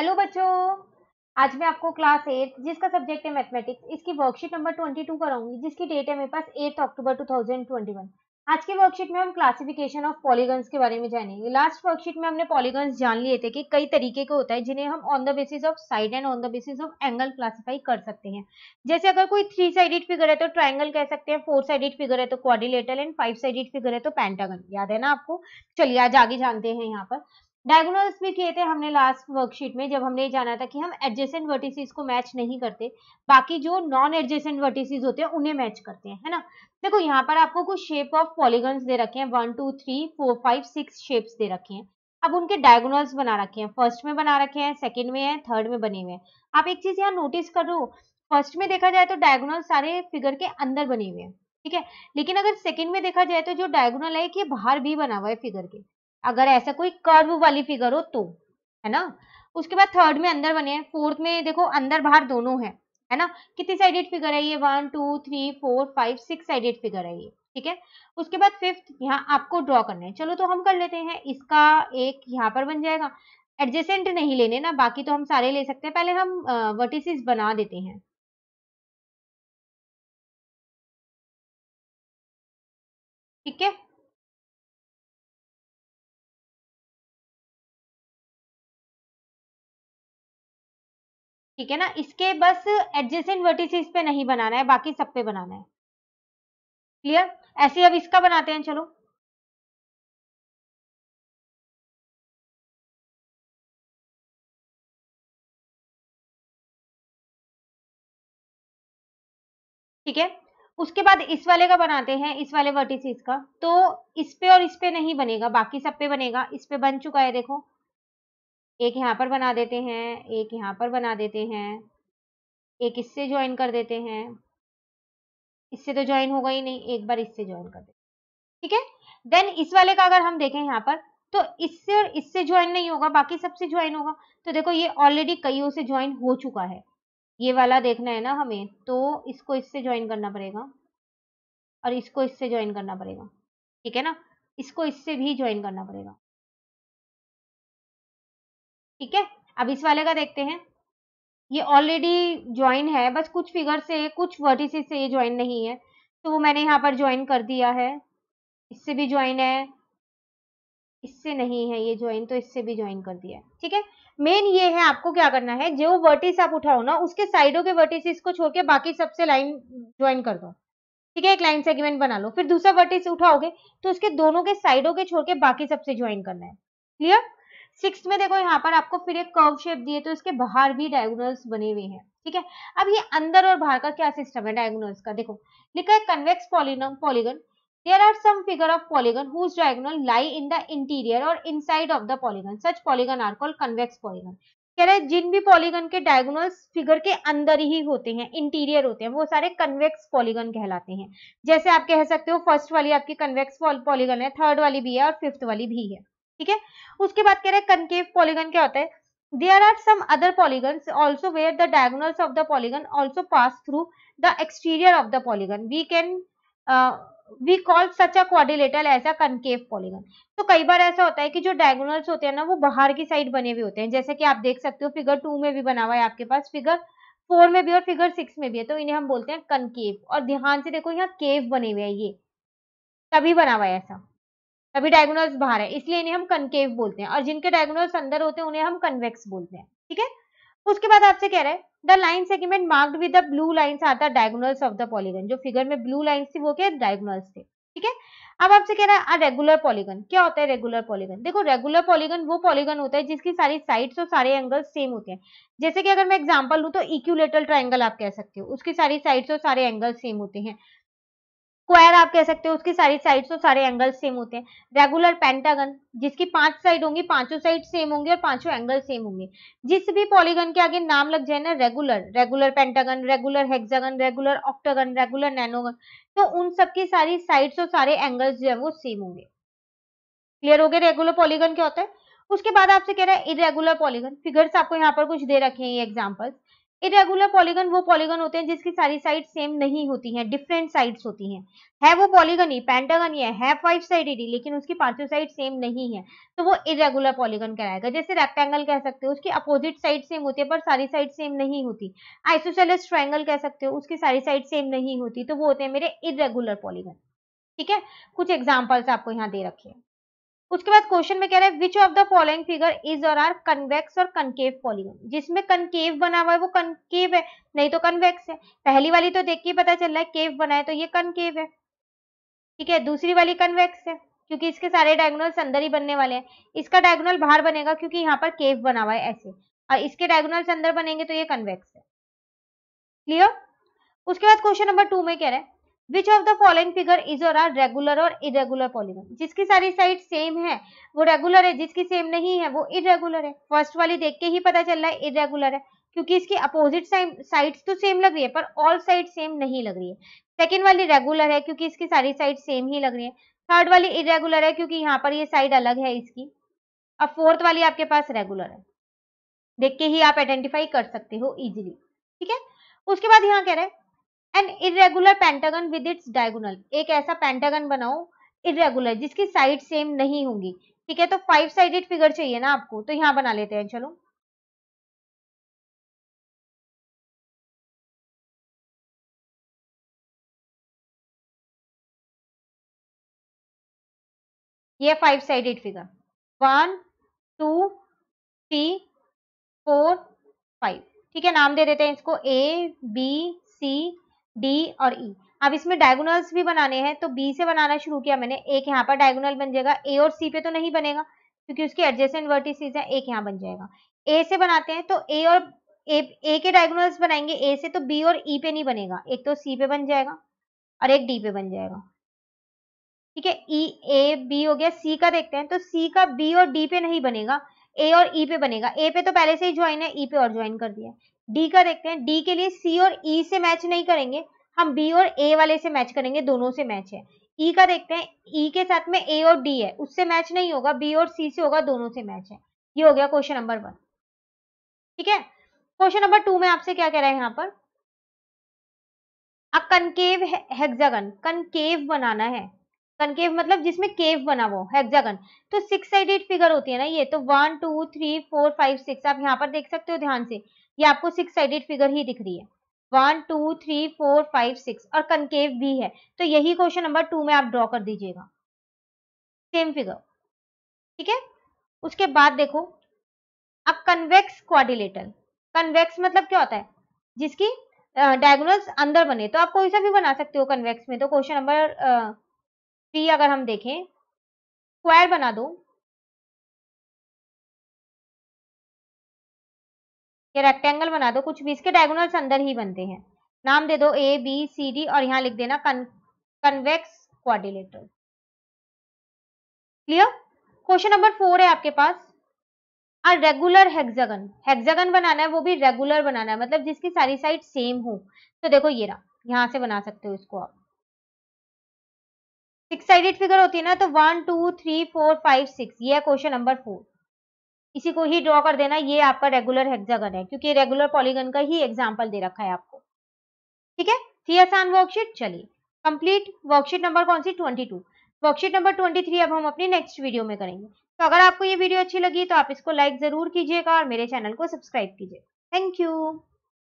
Hello बच्चों आज मैं आपको क्लास एट जिसका सब्जेक्ट है मैथमेटिक्स इसकी वर्कशीट नंबर ट्वेंटी टू कराऊंगी जिसकी डेट है मेरे पास eight October two thousand twenty one आज की वर्कशीट में हम क्लासिफिकेशन ऑफ पॉलीगन्स के बारे में जानेंगे लास्ट वर्कशीट में हमने पॉलीगन्स जान लिए थे कि कई तरीके के होता है जिन्हें हम on the basis of side and on the basis of angle classify कर सकते हैं जैसे अगर कोई थ्री साइडेड फिगर है तो ट्राइंगल कह सकते हैं फोर साइडेड फिगर है तो quadrilateral and five sided figure है तो पेंटागन याद है ना आपको चलिए आज आगे जानते हैं यहाँ पर डायगोनल्स भी किए थे हमने लास्ट वर्कशीट में जब हमने जाना था कि हम एडजेसेंट वर्टिसेस को मैच नहीं करते बाकी जो नॉन एडजेसेंट वर्टिसेस होते हैं उन्हें मैच करते हैं है ना देखो यहाँ पर आपको कुछ शेप ऑफ पॉलीगन्स दे रखे हैं one two three four five six shapes दे रखे हैं अब उनके डायगोनल्स बना रखे हैं फर्स्ट में बना रखे हैं सेकेंड में है थर्ड में बने हुए हैं आप एक चीज यहाँ नोटिस करो फर्स्ट में देखा जाए तो डायगोनल सारे फिगर के अंदर बने हुए हैं ठीक है लेकिन अगर सेकंड में देखा जाए तो जो डायगोनल है कि बाहर भी बना हुआ है फिगर के अगर ऐसा कोई कर्व वाली फिगर हो तो है ना उसके बाद थर्ड में अंदर बने हैं फोर्थ में देखो अंदर बाहर दोनों है है ना कितनी साइडेड फिगर है ये one two three four five six sided figure है ये ठीक है उसके बाद फिफ्थ यहाँ आपको ड्रॉ करना है चलो तो हम कर लेते हैं इसका एक यहाँ पर बन जाएगा एडजेसेंट नहीं लेने ना बाकी तो हम सारे ले सकते हैं पहले हम वर्टिसेस बना देते हैं ठीक है ठीक है ना इसके बस एडजेसेंट वर्टिसेस पे नहीं बनाना है बाकी सब पे बनाना है क्लियर ऐसे अब इसका बनाते हैं चलो ठीक है उसके बाद इस वाले का बनाते हैं इस वाले वर्टिसेस का तो इस पे और इस पे नहीं बनेगा बाकी सब पे बनेगा इस पे बन चुका है देखो एक यहाँ पर बना देते हैं एक यहाँ पर बना देते हैं एक इससे ज्वाइन कर देते हैं इससे तो ज्वाइन होगा ही नहीं एक बार इससे ज्वाइन कर देते ठीक है देन इस वाले का अगर हम देखें यहाँ पर तो इससे और इससे ज्वाइन नहीं होगा बाकी सबसे ज्वाइन होगा तो देखो ये ऑलरेडी कईयों से ज्वाइन हो चुका है ये वाला देखना है ना हमें तो इसको इससे ज्वाइन करना पड़ेगा और इसको इससे ज्वाइन करना पड़ेगा ठीक है ना इसको इससे भी ज्वाइन करना पड़ेगा ठीक है अब इस वाले का देखते हैं ये ऑलरेडी ज्वाइन है बस कुछ फिगर से कुछ वर्टिसेस से ये ज्वाइन नहीं है तो वो मैंने यहाँ पर ज्वाइन कर दिया है इससे भी ज्वाइन है इससे नहीं है ये ज्वाइन तो इससे भी ज्वाइन कर दिया ठीक है मेन ये है आपको क्या करना है जो वर्टिस आप उठाओ ना उसके साइडों के वर्टिस को छोड़ के बाकी सबसे लाइन ज्वाइन कर दो ठीक है एक लाइन सेगमेंट बना लो फिर दूसरा वर्टिस उठाओगे तो उसके दोनों के साइडों के छोड़ के बाकी सबसे ज्वाइन करना है क्लियर सिक्स में देखो यहाँ पर आपको फिर एक कर्व शेप दिए तो इसके बाहर भी डायगोनल्स बने हुए हैं ठीक है अब ये अंदर और बाहर का क्या सिस्टम है डायगोनल्स का देखो लिखा है कन्वेक्स पॉलिनम polygon there are some figure of polygon whose diagonal lie in the interior or inside of the polygon such polygon are called convex polygon कह रहे जिन भी पॉलीगन के डायगोनल्स फिगर के अंदर ही होते हैं इंटीरियर होते हैं वो सारे कन्वेक्स पॉलीगन कहलाते हैं जैसे आप कह सकते हो फर्स्ट वाली आपकी कन्वेक्स पॉलीगन है थर्ड वाली भी है और फिफ्थ वाली भी है ठीक है उसके बाद कह रहे हैं कनकेव पॉलीगन क्या होता है there are some other polygon also where the diagonals of the polygon also pass through the exterior of the polygon we can we call such a quadrilateral as a concave polygon तो कई बार ऐसा होता है कि जो diagonals होते हैं ना वो बाहर की साइड बने हुए होते हैं जैसे कि आप देख सकते हो फिगर टू में भी बना हुआ है आपके पास फिगर फोर में भी और फिगर सिक्स में भी है तो इन्हें हम बोलते हैं कनकेव और ध्यान से देखो यहाँ केव बने हुए हैं ये तभी बना हुआ है ऐसा सभी डायगोनल्स बाहर है इसलिए इन्हें हम कनकेव बोलते हैं और जिनके डायगोनल्स अंदर होते हैं उन्हें हम कन्वेक्स बोलते हैं ठीक है उसके बाद आपसे कह रहे हैं the line segment marked with the blue lines are the diagonals of the polygon जो फिगर में ब्लू लाइन्स थी वो क्या डायगोनल्स थे ठीक है अब आपसे कह रहा है रेगुलर पॉलीगन क्या होता है रेगुलर पॉलीगन देखो रेगुलर पॉलीगन वो पॉलीगन होता है जिसकी सारी साइड्स और सारे एंगल्स सेम होते हैं जैसे कि अगर मैं एग्जांपल लू तो इक्यूलेटल ट्राइंगल आप कह सकते हो उसकी सारी साइड्स और सारे एंगल्स सेम होते हैं स्क्वायर आप कह सकते हो उसकी सारी साइड्स और सारे एंगल सेम होते हैं रेगुलर पेंटागन जिसकी पांच साइड होंगी पांचों साइड सेम होंगी और पांचों एंगल सेम होंगे जिस भी पॉलीगन के आगे नाम लग जाए ना regular regular pentagon regular hexagon regular octagon regular nonagon तो उन सबकी सारी साइड्स और सारे एंगल्स जो है वो सेम होंगे क्लियर हो गए रेगुलर पॉलीगन क्या होता है उसके बाद आपसे कह रहा है इरेगुलर पॉलीगन फिगर्स आपको यहाँ पर कुछ दे रखे हैं ये एग्जाम्पल्स इरेगुलर पॉलीगन वो पॉलीगन होते हैं जिसकी सारी साइड सेम नहीं होती हैं डिफरेंट साइड्स होती हैं है वो पॉलीगन ही पेंटागन ही है, है फाइव साइडेड ही लेकिन उसकी पांचों साइड सेम नहीं है तो वो इरेगुलर पॉलीगन कराएगा जैसे रेक्टेंगल कह सकते हो उसकी अपोजिट साइड सेम होती है पर सारी साइड सेम नहीं होती आइसोसेलस ट्राइंगल कह सकते हो उसकी सारी साइड सेम नहीं होती तो वो होते हैं मेरे इरेगुलर पॉलीगन ठीक है कुछ एग्जाम्पल्स आपको यहाँ दे रखे हैं उसके बाद क्वेश्चन में कह रहा है which of the following figure is or are convex or concave polygon जिसमें कनकेव बना हुआ है वो कनकेव है नहीं तो कन्वेक्स है पहली वाली तो देख के पता चल रहा है केव बना है तो ये कनकेव है ठीक है दूसरी वाली कन्वेक्स है क्योंकि इसके सारे डायगोनल्स अंदर ही बनने वाले हैं इसका डायगोनल बाहर बनेगा क्योंकि यहाँ पर केव बना हुआ है ऐसे और इसके डायगोनल्स अंदर बनेंगे तो ये कन्वेक्स है क्लियर उसके बाद क्वेश्चन नंबर टू में कह रहे हैं which of the following figure is or are regular or irregular polygon जिसकी सारी साइड सेम है वो रेगुलर है जिसकी सेम नहीं है वो इरेगुलर है फर्स्ट वाली देख के ही पता चल रहा है इरेगुलर है क्योंकि इसकी अपोजिट साइड्स तो सेम लग रही है पर ऑल साइड सेम नहीं लग रही है सेकेंड वाली रेगुलर है क्योंकि इसकी सारी साइड सेम ही लग रही है थर्ड वाली इरेगुलर है क्योंकि यहाँ पर ये साइड अलग है इसकी अब फोर्थ वाली आपके पास रेगुलर है देख के ही आप आइडेंटिफाई कर सकते हो इजिली ठीक है उसके बाद यहाँ कह रहे हैं an irregular pentagon with its diagonal एक ऐसा पेंटागन बनाओ इरेगुलर जिसकी साइड सेम नहीं होंगी ठीक है तो फाइव साइडेड फिगर चाहिए ना आपको तो यहाँ बना लेते हैं चलो ये five sided figure one two three four five ठीक है नाम दे देते हैं इसको ए बी सी डी और ई e. अब इसमें डायगोनल्स भी बनाने हैं तो बी से बनाना शुरू किया मैंने एक यहाँ पर डायगोनल बन जाएगा ए और सी पे तो नहीं बनेगा क्योंकि उसकी एडजेसेंट वर्टिसेस है एक यहाँ बन जाएगा ए से बनाते हैं तो ए और ए, ए के डायगोनल्स बनाएंगे ए से तो बी और ई e पे नहीं बनेगा एक तो सी पे बन जाएगा और एक डी पे बन जाएगा ठीक है ई ए बी हो गया सी का देखते हैं तो सी का बी और डी पे नहीं बनेगा ए और ई e पे बनेगा ए पे तो पहले से ही ज्वाइन है ई e पे और ज्वाइन कर दिया डी का देखते हैं डी के लिए सी और ई e से मैच नहीं करेंगे हम बी और ए वाले से मैच करेंगे दोनों से मैच है ई e का देखते हैं ई e के साथ में ए और डी है उससे मैच नहीं होगा बी और सी से होगा दोनों से मैच है ये हो गया क्वेश्चन नंबर वन ठीक है क्वेश्चन नंबर टू में आपसे क्या कह रहा है यहाँ पर कनकेव हेक्सागन कनकेव बनाना है कनकेव मतलब जिसमें केव बना हुआ हेक्सागन तो सिक्स साइडेड फिगर होती है ना ये तो one two three four five six आप यहाँ पर देख सकते हो ध्यान से ये आपको सिक्स साइडेड फिगर ही दिख रही है one two three four five six और कनकेव भी है तो यही क्वेश्चन नंबर टू में आप ड्रॉ कर दीजिएगा सेम फिगर ठीक है उसके बाद देखो अब कन्वेक्स क्वारिलेटर कन्वेक्स मतलब क्या होता है जिसकी डायगोनल्स अंदर बने तो आप कोई सा भी बना सकते हो कन्वेक्स में तो क्वेश्चन नंबर थ्री अगर हम देखें स्क्वायर बना दो या रेक्टेंगल बना दो कुछ भी इसके डायगोनल्स अंदर ही बनते हैं नाम दे दो ए बी सी डी और यहाँ लिख देना convex quadrilateral clear question number four है आपके पास आ रेगुलर हेक्सागन हेक्सागन बनाना है वो भी रेगुलर बनाना है मतलब जिसकी सारी साइड सेम हो तो देखो ये रहा यहाँ से बना सकते हो इसको आप सिक्स साइडेड फिगर होती है ना तो one two three four five six ये है क्वेश्चन नंबर फोर इसी को ही ड्रॉ कर देना ये आपका रेगुलर हेक्सागन है क्योंकि रेगुलर पॉलीगन का ही एग्जाम्पल दे रखा है आपको ठीक है थी आसान वर्कशीट चलिए कंप्लीट वर्कशीट नंबर कौन सी twenty two worksheet number twenty three अब हम अपनी नेक्स्ट वीडियो में करेंगे तो अगर आपको ये वीडियो अच्छी लगी तो आप इसको लाइक जरूर कीजिएगा और मेरे चैनल को सब्सक्राइब कीजिए थैंक यू